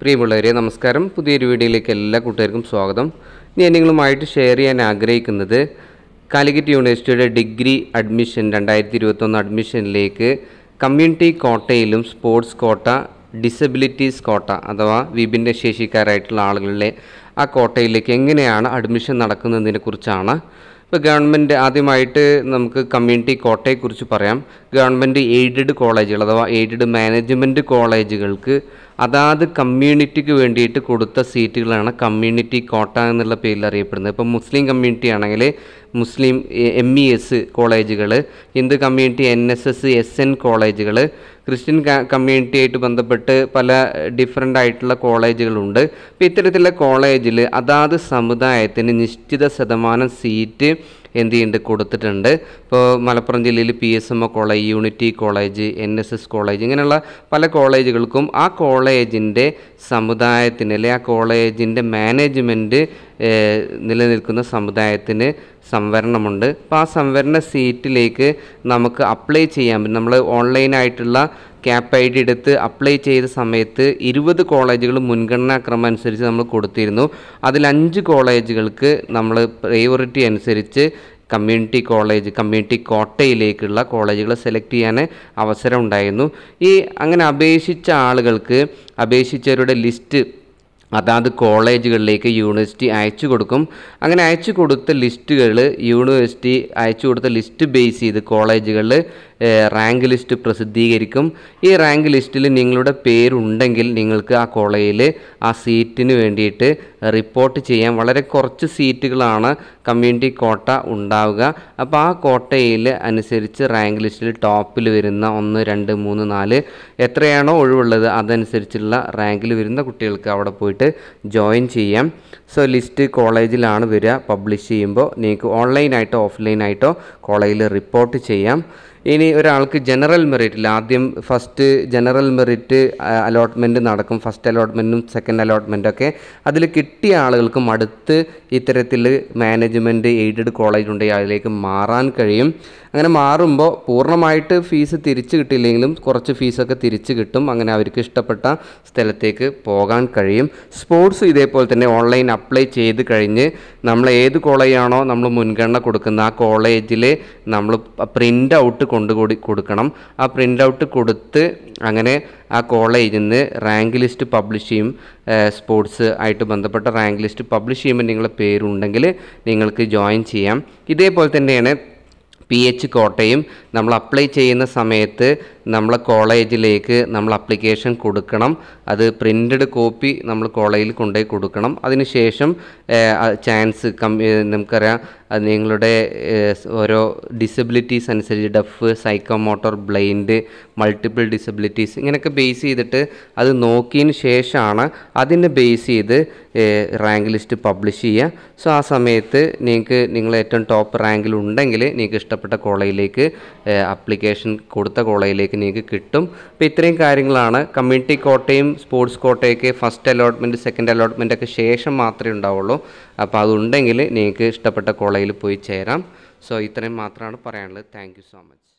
പ്രിയമുള്ളവരെ നമസ്കാരം പുതിയൊരു വീഡിയോയിലേക്ക് എല്ലാ കൂട്ടുകാർക്കും സ്വാഗതം ഞാൻ നിങ്ങളുമായിട്ട് ഷെയർ ചെയ്യാൻ ആഗ്രഹിക്കുന്നത് കാലിക്കറ്റ് യൂണിവേഴ്സിറ്റിയുടെ ഡിഗ്രി അഡ്മിഷൻ രണ്ടായിരത്തി ഇരുപത്തൊന്ന് അഡ്മിഷനിലേക്ക് കമ്മ്യൂണിറ്റി കോട്ടയിലും സ്പോർട്സ് കോട്ട ഡിസബിലിറ്റീസ് കോട്ട അഥവാ ശേഷിക്കാരായിട്ടുള്ള ആളുകളിലെ ആ കോട്ടയിലേക്ക് എങ്ങനെയാണ് അഡ്മിഷൻ നടക്കുന്നതിനെക്കുറിച്ചാണ് ഇപ്പോൾ ഗവൺമെൻറ് ആദ്യമായിട്ട് നമുക്ക് കമ്മ്യൂണിറ്റി കോട്ടയെക്കുറിച്ച് പറയാം ഗവൺമെൻറ് എയ്ഡഡ് കോളേജുകൾ അഥവാ എയ്ഡഡ് മാനേജ്മെൻറ്റ് കോളേജുകൾക്ക് അതാത് കമ്മ്യൂണിറ്റിക്ക് വേണ്ടിയിട്ട് കൊടുത്ത സീറ്റുകളാണ് കമ്മ്യൂണിറ്റി കോട്ട എന്നുള്ള പേരിൽ അറിയപ്പെടുന്നത് ഇപ്പം മുസ്ലിം കമ്മ്യൂണിറ്റി ആണെങ്കിൽ മുസ്ലിം എം ഇ എസ് കോളേജുകൾ Hindu community N S S S N കോളേജുകൾ ക്രിസ്ത്യൻ കമ്മ്യൂണിറ്റി ആയിട്ട് ബന്ധപ്പെട്ട് പല ഡിഫറെൻ്റ് ആയിട്ടുള്ള കോളേജുകളുണ്ട് അപ്പോൾ ഇത്തരത്തിലുള്ള കോളേജിൽ അതാത് സമുദായത്തിന് നിശ്ചിത ശതമാനം സീറ്റ് എന്ത് ചെയ്യുന്നുണ്ട് കൊടുത്തിട്ടുണ്ട് ഇപ്പോൾ മലപ്പുറം ജില്ലയിൽ P S M O college unity college N S S college ഇങ്ങനെയുള്ള പല കോളേജുകൾക്കും ആ കോളേജിൻ്റെ സമുദായത്തിന് അല്ലെ ആ കോളേജിൻ്റെ മാനേജ്മെൻറ്റ് നിലനിൽക്കുന്ന സമുദായത്തിന് സംവരണമുണ്ട് അപ്പോൾ ആ സംവരണ സീറ്റിലേക്ക് നമുക്ക് അപ്ലൈ ചെയ്യാൻ നമ്മൾ ഓൺലൈനായിട്ടുള്ള ക്യാപ് ഐ ഡി എടുത്ത് അപ്ലൈ ചെയ്ത സമയത്ത് ഇരുപത് കോളേജുകൾ മുൻഗണനാക്രമം അനുസരിച്ച് നമ്മൾ കൊടുത്തിരുന്നു അതിൽ അഞ്ച് കോളേജുകൾക്ക് നമ്മൾ പ്രയോറിറ്റി അനുസരിച്ച് കമ്മ്യൂണിറ്റി കോളേജ് കമ്മ്യൂണിറ്റി കോട്ടയിലേക്കുള്ള കോളേജുകൾ സെലക്ട് ചെയ്യാൻ അവസരം ഉണ്ടായിരുന്നു ഈ അങ്ങനെ അപേക്ഷിച്ച ആളുകൾക്ക് അപേക്ഷിച്ചവരുടെ ലിസ്റ്റ് അതാത് കോളേജുകളിലേക്ക് യൂണിവേഴ്സിറ്റി അയച്ചു കൊടുക്കും അങ്ങനെ അയച്ചു കൊടുത്ത ലിസ്റ്റുകൾ യൂണിവേഴ്സിറ്റി അയച്ചു കൊടുത്ത ലിസ്റ്റ് ബേസ് ചെയ്ത് കോളേജുകളിൽ റാങ്ക് ലിസ്റ്റ് പ്രസിദ്ധീകരിക്കും ഈ റാങ്ക് ലിസ്റ്റിൽ നിങ്ങളുടെ പേരുണ്ടെങ്കിൽ നിങ്ങൾക്ക് ആ കോളേജിൽ ആ സീറ്റിന് വേണ്ടിയിട്ട് റിപ്പോർട്ട് ചെയ്യാൻ വളരെ കുറച്ച് സീറ്റുകളാണ് കമ്മ്യൂണിറ്റി കോട്ട ഉണ്ടാവുക അപ്പോൾ ആ കോട്ടയിൽ അനുസരിച്ച് റാങ്ക് ലിസ്റ്റിൽ ടോപ്പിൽ വരുന്ന ഒന്ന് രണ്ട് മൂന്ന് നാല് എത്രയാണോ ഒഴിവുള്ളത് അതനുസരിച്ചുള്ള റാങ്കിൽ വരുന്ന കുട്ടികൾക്ക് അവിടെ പോയിട്ട് ആയിട്ട് ജോയിൻ ചെയ്യാം സോ ലിസ്റ്റ് കോളേജിലാണ് വരിക പബ്ലിഷ് ചെയ്യുമ്പോൾ നിങ്ങൾക്ക് ഓൺലൈനായിട്ടോ ഓഫ്ലൈനായിട്ടോ കോളേജിൽ റിപ്പോർട്ട് ചെയ്യാം ഇനി ഒരാൾക്ക് ജനറൽ മെറിറ്റിൽ ആദ്യം ഫസ്റ്റ് ജനറൽ മെറിറ്റ് അലോട്ട്മെൻറ്റ് നടക്കും ഫസ്റ്റ് അലോട്ട്മെൻറ്റും സെക്കൻഡ് അലോട്ട്മെൻറ്റൊക്കെ അതിൽ കിട്ടിയ ആളുകൾക്കും അടുത്ത് ഇത്തരത്തിൽ മാനേജ്മെൻറ്റ് എയ്ഡഡ് കോളേജ് ഉണ്ടെങ്കിൽ അതിലേക്ക് മാറാൻ കഴിയും അങ്ങനെ മാറുമ്പോൾ പൂർണ്ണമായിട്ട് ഫീസ് തിരിച്ച് കിട്ടിയില്ലെങ്കിലും കുറച്ച് ഫീസൊക്കെ തിരിച്ച് കിട്ടും അങ്ങനെ അവർക്ക് ഇഷ്ടപ്പെട്ട സ്ഥലത്തേക്ക് പോകാൻ കഴിയും സ്പോർട്സ് ഇതേപോലെ തന്നെ ഓൺലൈൻ അപ്ലൈ ചെയ്ത് കഴിഞ്ഞ് നമ്മൾ ഏത് കോളേജാണോ നമ്മൾ മുൻഗണന കൊടുക്കുന്ന ആ കോളേജിൽ നമ്മൾ പ്രിൻ്റ് ഔട്ട് കൊണ്ടുകൂടി കൊടുക്കണം ആ പ്രിൻ്റ് ഔട്ട് കൊടുത്ത് അങ്ങനെ ആ കോളേജിൽ നിന്ന് റാങ്ക് ലിസ്റ്റ് പബ്ലിഷ് ചെയ്യും സ്പോർട്സ് ആയിട്ട് ബന്ധപ്പെട്ട റാങ്ക് ലിസ്റ്റ് പബ്ലിഷ് ചെയ്യുമ്പോൾ നിങ്ങളുടെ പേരുണ്ടെങ്കിൽ നിങ്ങൾക്ക് ജോയിൻ ചെയ്യാം ഇതേപോലെ തന്നെയാണ് പി എച്ച് കോട്ടയും നമ്മൾ അപ്ലൈ ചെയ്യുന്ന സമയത്ത് നമ്മളെ കോളേജിലേക്ക് നമ്മൾ അപ്ലിക്കേഷൻ കൊടുക്കണം അത് പ്രിൻ്റഡ് കോപ്പി നമ്മൾ കോളേജിൽ കൊണ്ടുപോയി കൊടുക്കണം അതിനുശേഷം ചാൻസ് കം നമുക്കറിയാം അത് നിങ്ങളുടെ ഓരോ ഡിസബിലിറ്റീസ് അനുസരിച്ച് deaf motor blind multiple disabilities ഇങ്ങനെയൊക്കെ ബേസ് ചെയ്തിട്ട് അത് നോക്കിയതിന് ശേഷമാണ് അതിനെ ബേസ് ചെയ്ത് റാങ്ക് ലിസ്റ്റ് പബ്ലിഷ് ചെയ്യുക സോ ആ സമയത്ത് നിങ്ങൾക്ക് നിങ്ങൾ ഏറ്റവും ടോപ്പ് റാങ്കിൽ ഉണ്ടെങ്കിൽ നിങ്ങൾക്ക് ഇഷ്ടപ്പെട്ട കോളേജിലേക്ക് അപ്ലിക്കേഷൻ കൊടുത്ത കോളേജിലേക്ക് നിങ്ങൾക്ക് കിട്ടും അപ്പോൾ ഇത്രയും കാര്യങ്ങളാണ് കമ്മ്യൂണിറ്റി കോട്ടയും സ്പോർട്സ് കോട്ടയൊക്കെ ഫസ്റ്റ് അലോട്ട്മെൻറ്റ് സെക്കൻഡ് അലോട്ട്മെൻറ്റൊക്കെ ശേഷം മാത്രമേ ഉണ്ടാവുള്ളൂ അപ്പോൾ അതുണ്ടെങ്കിൽ നിങ്ങൾക്ക് ഇഷ്ടപ്പെട്ട കോളേജിൽ പോയി ചേരാം സോ ഇത്രയും മാത്രമാണ് പറയാനുള്ളത് താങ്ക് സോ മച്ച്